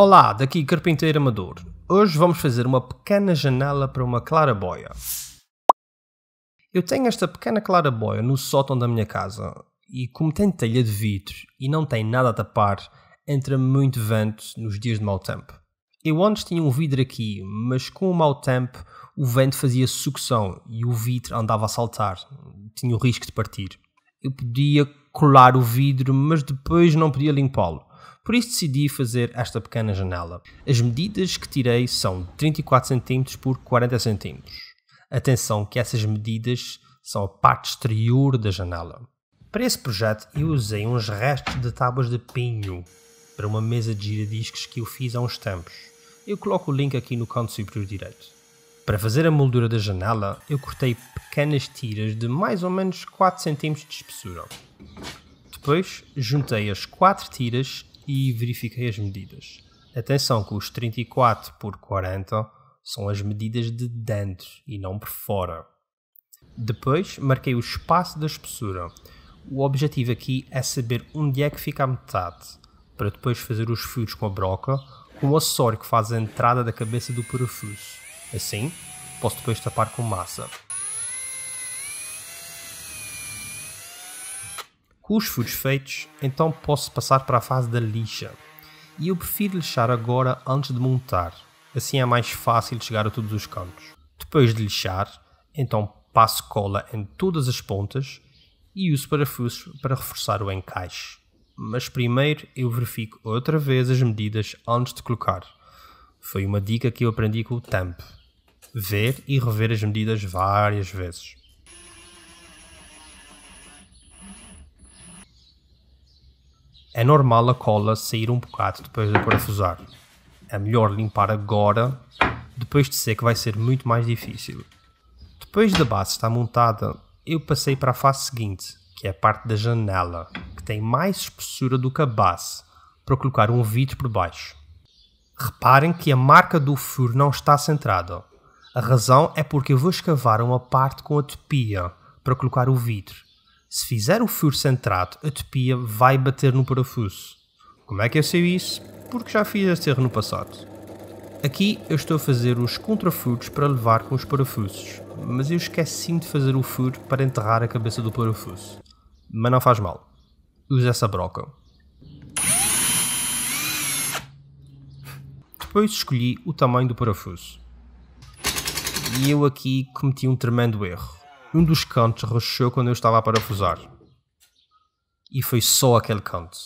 Olá, daqui Carpinteiro Amador. Hoje vamos fazer uma pequena janela para uma claraboia. Eu tenho esta pequena claraboia no sótão da minha casa e como tem telha de vidro e não tem nada a tapar, entra muito vento nos dias de mau tempo. Eu antes tinha um vidro aqui, mas com o mau tempo o vento fazia sucção e o vidro andava a saltar, tinha o risco de partir. Eu podia colar o vidro, mas depois não podia limpá-lo por isso decidi fazer esta pequena janela. As medidas que tirei são 34 cm por 40 cm. Atenção que essas medidas são a parte exterior da janela. Para esse projeto eu usei uns restos de tábuas de pinho para uma mesa de giradiscos que eu fiz há uns tempos. Eu coloco o link aqui no canto superior direito. Para fazer a moldura da janela, eu cortei pequenas tiras de mais ou menos 4 cm de espessura. Depois, juntei as 4 tiras e verifiquei as medidas. Atenção que os 34 por 40 são as medidas de dentro e não por fora. Depois marquei o espaço da espessura. O objetivo aqui é saber onde é que fica a metade, para depois fazer os fios com a broca, com o acessório que faz a entrada da cabeça do parafuso. Assim, posso depois tapar com massa. Com os furos feitos, então posso passar para a fase da lixa. E eu prefiro lixar agora antes de montar, assim é mais fácil chegar a todos os cantos. Depois de lixar, então passo cola em todas as pontas e uso parafusos para reforçar o encaixe. Mas primeiro eu verifico outra vez as medidas antes de colocar. Foi uma dica que eu aprendi com o TAMP. Ver e rever as medidas várias vezes. É normal a cola sair um bocado depois de parafusar. É melhor limpar agora, depois de seco vai ser muito mais difícil. Depois da base estar montada, eu passei para a face seguinte, que é a parte da janela, que tem mais espessura do que a base, para colocar um vidro por baixo. Reparem que a marca do furo não está centrada. A razão é porque eu vou escavar uma parte com a topia para colocar o vidro se fizer o furo centrado, a topia vai bater no parafuso. Como é que eu sei isso? Porque já fiz esse erro no passado. Aqui eu estou a fazer os contrafuros para levar com os parafusos, mas eu esqueci de fazer o furo para enterrar a cabeça do parafuso. Mas não faz mal. Usa essa broca. Depois escolhi o tamanho do parafuso. E eu aqui cometi um tremendo erro um dos cantos rachou quando eu estava a parafusar. E foi só aquele canto.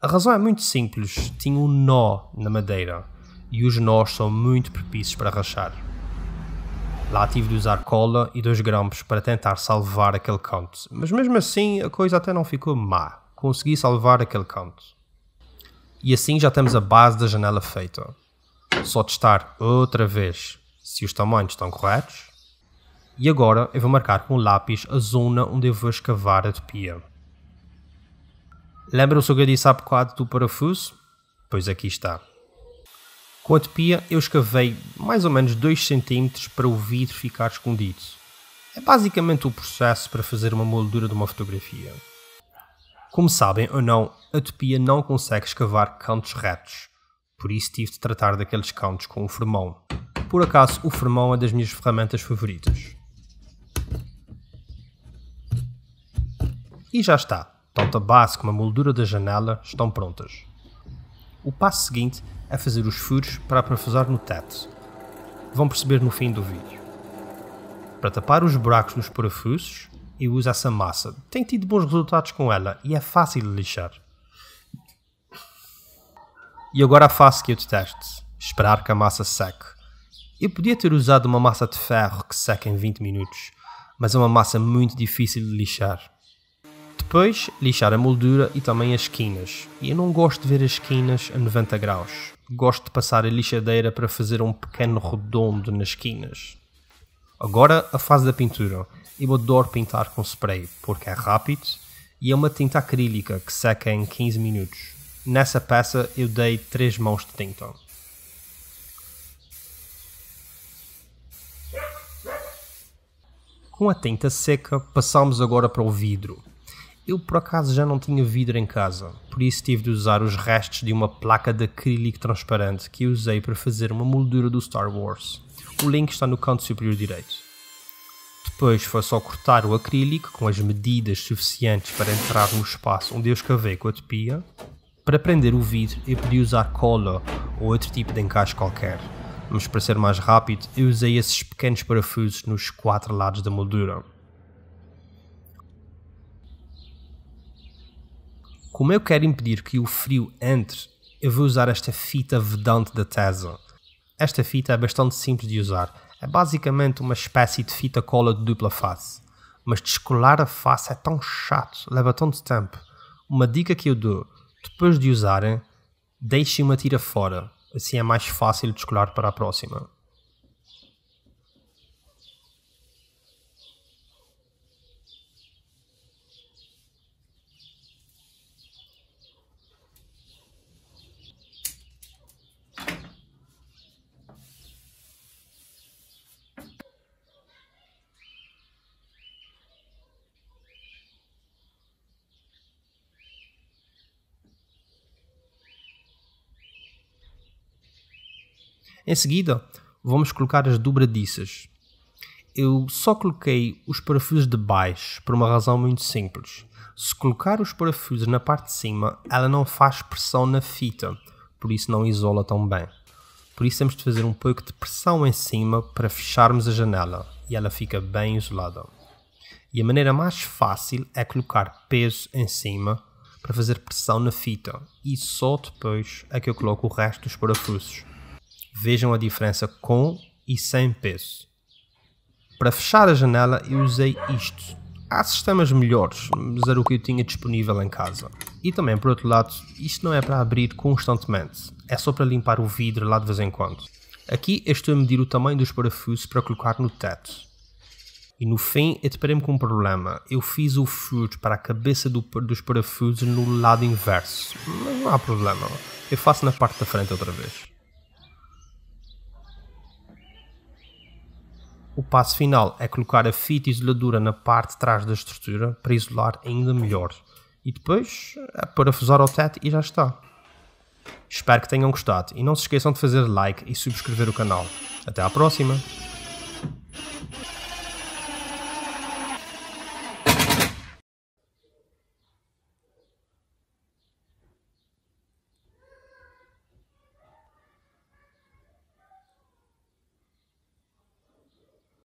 A razão é muito simples: tinha um nó na madeira e os nós são muito propícios para rachar. Lá tive de usar cola e dois grampos para tentar salvar aquele canto, mas mesmo assim a coisa até não ficou má. Consegui salvar aquele canto. E assim já temos a base da janela feita. Só testar outra vez se os tamanhos estão corretos e agora eu vou marcar com o lápis a zona onde eu vou escavar a topia. Lembram-se o que eu disse há bocado do parafuso? Pois aqui está. Com a topia eu escavei mais ou menos 2 cm para o vidro ficar escondido. É basicamente o processo para fazer uma moldura de uma fotografia. Como sabem ou não, a topia não consegue escavar cantos retos, por isso tive de tratar daqueles cantos com o formão. Por acaso, o formão é das minhas ferramentas favoritas. E já está. Tanto a base como a moldura da janela estão prontas. O passo seguinte é fazer os furos para parafusar no teto. Vão perceber no fim do vídeo. Para tapar os buracos nos parafusos, eu uso essa massa. Tenho tido bons resultados com ela e é fácil de lixar. E agora a fase que eu detesto. Esperar que a massa seque. Eu podia ter usado uma massa de ferro que seca em 20 minutos, mas é uma massa muito difícil de lixar. Depois, lixar a moldura e também as esquinas. E eu não gosto de ver as esquinas a 90 graus. Gosto de passar a lixadeira para fazer um pequeno redondo nas esquinas. Agora a fase da pintura. Eu adoro pintar com spray, porque é rápido e é uma tinta acrílica que seca em 15 minutos. Nessa peça eu dei 3 mãos de tinta. Com a tinta seca, passamos agora para o vidro. Eu por acaso já não tinha vidro em casa, por isso tive de usar os restos de uma placa de acrílico transparente que usei para fazer uma moldura do Star Wars. O link está no canto superior direito. Depois foi só cortar o acrílico com as medidas suficientes para entrar no espaço onde eu escavei com a topia. Para prender o vidro eu podia usar cola ou outro tipo de encaixe qualquer, mas para ser mais rápido eu usei esses pequenos parafusos nos quatro lados da moldura. Como eu quero impedir que o frio entre, eu vou usar esta fita vedante da Tesla. Esta fita é bastante simples de usar. É basicamente uma espécie de fita cola de dupla face. Mas descolar a face é tão chato, leva tanto tempo. Uma dica que eu dou, depois de usarem, deixem uma tira fora. Assim é mais fácil descolar para a próxima. Em seguida, vamos colocar as dobradiças. Eu só coloquei os parafusos de baixo por uma razão muito simples. Se colocar os parafusos na parte de cima, ela não faz pressão na fita, por isso não isola tão bem. Por isso temos de fazer um pouco de pressão em cima para fecharmos a janela e ela fica bem isolada. E a maneira mais fácil é colocar peso em cima para fazer pressão na fita e só depois é que eu coloco o resto dos parafusos. Vejam a diferença com e sem peso. Para fechar a janela eu usei isto. Há sistemas melhores, mas era o que eu tinha disponível em casa. E também por outro lado, isto não é para abrir constantemente, é só para limpar o vidro lá de vez em quando. Aqui eu estou a medir o tamanho dos parafusos para colocar no teto. E no fim eu deparei-me com um problema, eu fiz o furo para a cabeça do, dos parafusos no lado inverso, mas não há problema, eu faço na parte da frente outra vez. O passo final é colocar a fita isoladora na parte de trás da estrutura para isolar ainda melhor. E depois é parafusar ao teto e já está. Espero que tenham gostado e não se esqueçam de fazer like e subscrever o canal. Até à próxima!